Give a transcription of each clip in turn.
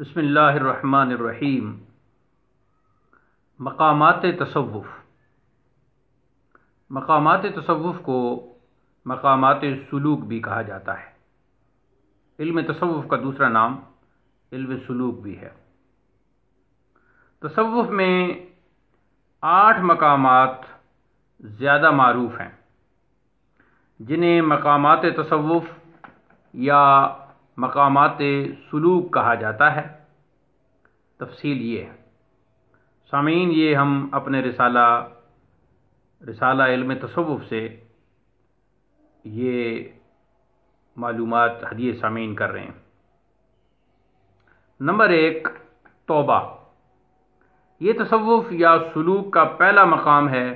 बसमीम मकामात तसवुफ़ मकामात तसवुफ़ को मकामात सलूक भी कहा जाता है इल्म तसवुफ़ का दूसरा नाम इल्म सलूक भी है तसवुफ़ में आठ मकामात ज़्यादा मरूफ हैं जिन्हें मकामात तसवुफ़ या मकामात सलूक कहा जाता है तफसील ये है सामीन ये हम अपने रिसाला रिसाला इल्म तसवुफ़ से ये मालूम हदिय सामीन कर रहे हैं नंबर एक तोबा ये तसवुफ़ या सलूक का पहला मकाम है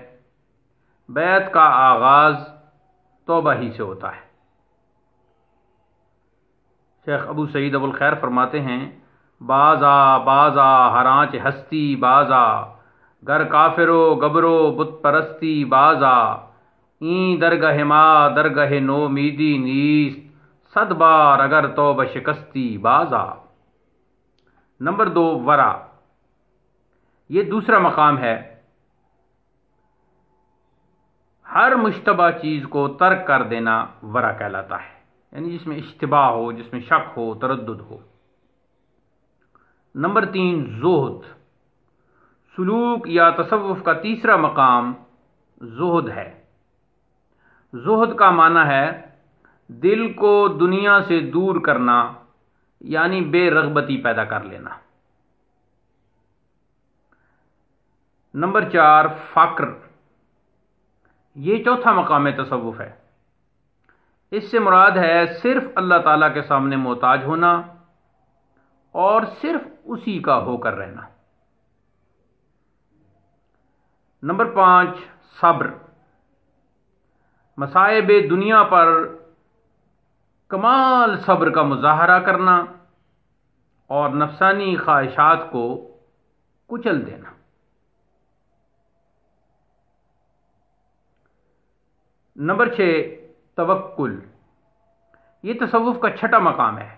बैत का आगाज़ तोबा ही से होता है शेख अबू सईद अबुल खैर फरमाते हैं बाजा बाजा हरांच हस्ती बाजा गर काफिरो गबरो बुत परस्ती बाजा ई दरगह मा दरगह मीदी नीस सद बार अगर तो शिकस्ती बाजा नंबर दो वरा ये दूसरा मकाम है हर मुशतबा चीज़ को तर्क कर देना वरा कहलाता है यानी जिसमें इश्तबा हो जिसमें शक हो तरद हो नंबर तीन जोहद सलूक या तसवुफ़ का तीसरा मकाम जोहद है जोहद का माना है दिल को दुनिया से दूर करना यानी बेरगबती पैदा कर लेना नंबर चार फ़क्र ये चौथा मकाम तसवुफ़ है इससे मुराद है सिर्फ अल्लाह ताला के सामने मोहताज होना और सिर्फ उसी का होकर रहना नंबर पांच सब्र मसायब दुनिया पर कमाल सब्र का मुजाहरा करना और नफसानी ख्वाहिशात को कुचल देना नंबर छः तवक्ल ये तसवुफ़ का छठा मकाम है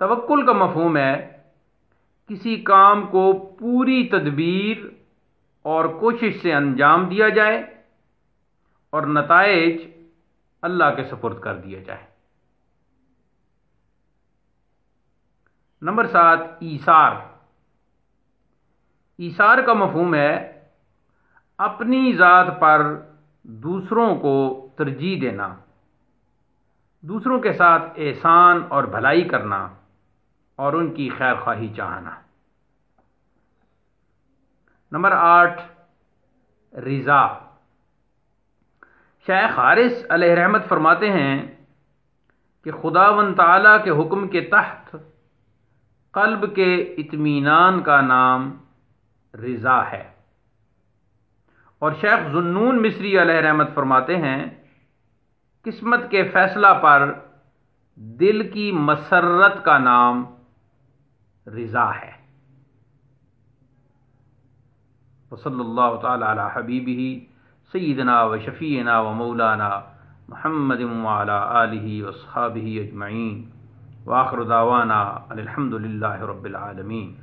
तवक्ल का मफहम है किसी काम को पूरी तदबीर और कोशिश से अंजाम दिया जाए और नतज अल्लाह के सपुर्द कर दिया जाए नंबर सात ईसार ईसार का मफहम है अपनी ज़ात पर दूसरों को तरजीह देना दूसरों के साथ एहसान और भलाई करना और उनकी खैर खाही चाहना नंबर आठ रिज़ा शेख हारिस रहमत फरमाते हैं कि खुदा वन ताली के हुक्म के तहत कल्ब के इतमीनान का नाम रिज़ा है और शेख जुन्नून मिस्री रहमत फरमाते हैं किस्मत के फैसला पर दिल की मसरत का नाम रिज़ा है वसल्ला तला हबीबी सईदना व शफ़ीना व मौलाना महमद आलि वसहाबी अजमैन वाखरदावाना अलहमदिल्ला रबालमीन